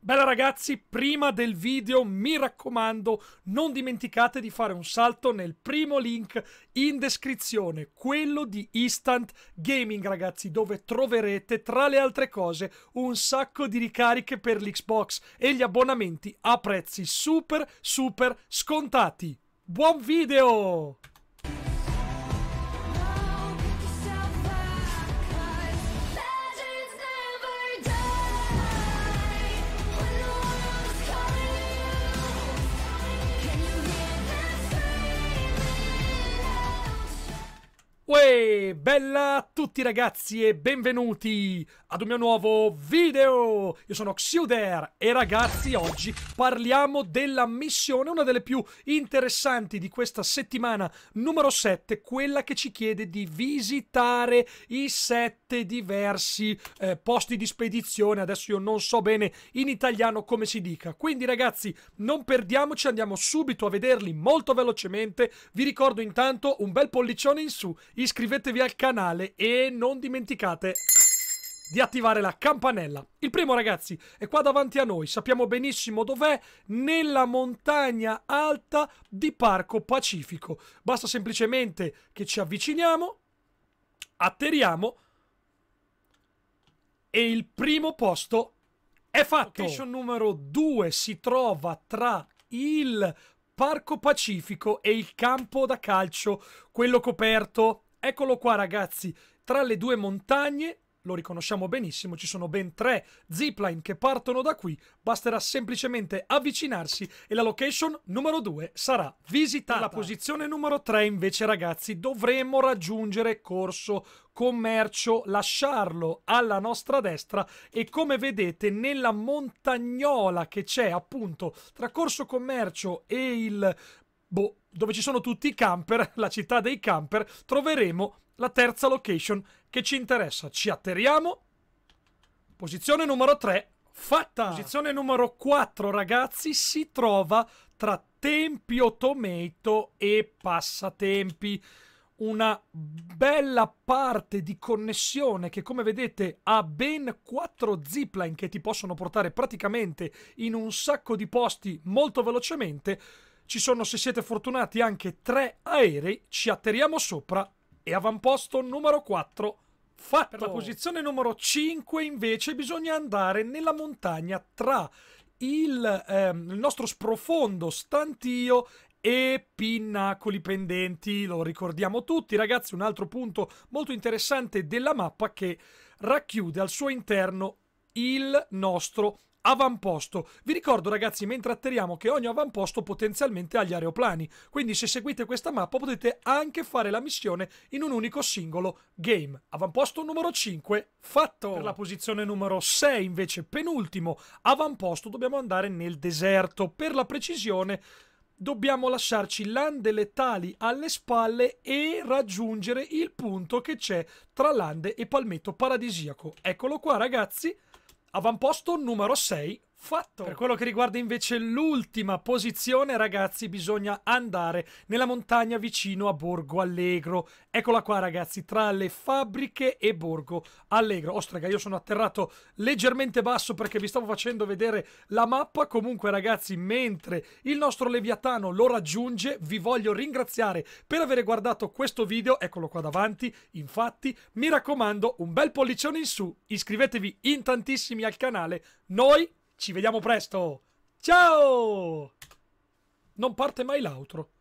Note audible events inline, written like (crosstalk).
Bella ragazzi, prima del video mi raccomando non dimenticate di fare un salto nel primo link in descrizione, quello di Instant Gaming ragazzi, dove troverete tra le altre cose un sacco di ricariche per l'Xbox e gli abbonamenti a prezzi super super scontati. Buon video! Uè, bella a tutti ragazzi e benvenuti ad un mio nuovo video! Io sono Xuder e ragazzi oggi parliamo della missione, una delle più interessanti di questa settimana, numero 7, quella che ci chiede di visitare i 7 diversi eh, posti di spedizione, adesso io non so bene in italiano come si dica, quindi ragazzi non perdiamoci, andiamo subito a vederli molto velocemente, vi ricordo intanto un bel pollicione in su, iscrivetevi al canale e non dimenticate di attivare la campanella. Il primo, ragazzi, è qua davanti a noi. Sappiamo benissimo dov'è, nella montagna alta di Parco Pacifico. Basta semplicemente che ci avviciniamo, atterriamo e il primo posto è fatto. Location numero 2 si trova tra il Parco Pacifico e il campo da calcio, quello coperto Eccolo qua ragazzi, tra le due montagne, lo riconosciamo benissimo, ci sono ben tre zipline che partono da qui, basterà semplicemente avvicinarsi e la location numero due sarà visitata. La posizione numero tre invece ragazzi dovremo raggiungere Corso Commercio, lasciarlo alla nostra destra e come vedete nella montagnola che c'è appunto tra Corso Commercio e il... Boh, dove ci sono tutti i camper, (laughs) la città dei camper, troveremo la terza location che ci interessa. Ci atterriamo. Posizione numero 3, fatta! Posizione numero 4, ragazzi, si trova tra Tempio Tomato e Passatempi. Una bella parte di connessione che, come vedete, ha ben quattro zipline che ti possono portare praticamente in un sacco di posti molto velocemente ci sono, se siete fortunati, anche tre aerei. Ci atterriamo sopra e avamposto numero 4 fatto. Per la posizione numero 5 invece bisogna andare nella montagna tra il, ehm, il nostro sprofondo stantio e pinnacoli pendenti, lo ricordiamo tutti ragazzi, un altro punto molto interessante della mappa che racchiude al suo interno il nostro avamposto. Vi ricordo ragazzi mentre atterriamo che ogni avamposto potenzialmente ha gli aeroplani, quindi se seguite questa mappa potete anche fare la missione in un unico singolo game. Avamposto numero 5 fatto! Per la posizione numero 6 invece penultimo avamposto dobbiamo andare nel deserto, per la precisione dobbiamo lasciarci lande letali alle spalle e raggiungere il punto che c'è tra lande e palmetto paradisiaco. Eccolo qua ragazzi! Avamposto numero 6 Fatto. Per quello che riguarda invece l'ultima posizione, ragazzi, bisogna andare nella montagna vicino a Borgo Allegro. Eccola qua, ragazzi, tra le fabbriche e Borgo Allegro. Ostraga, io sono atterrato leggermente basso perché vi stavo facendo vedere la mappa. Comunque, ragazzi, mentre il nostro Leviatano lo raggiunge, vi voglio ringraziare per aver guardato questo video. Eccolo qua davanti. Infatti, mi raccomando, un bel pollicione in su. Iscrivetevi in tantissimi al canale. Noi ci vediamo presto. Ciao! Non parte mai l'altro.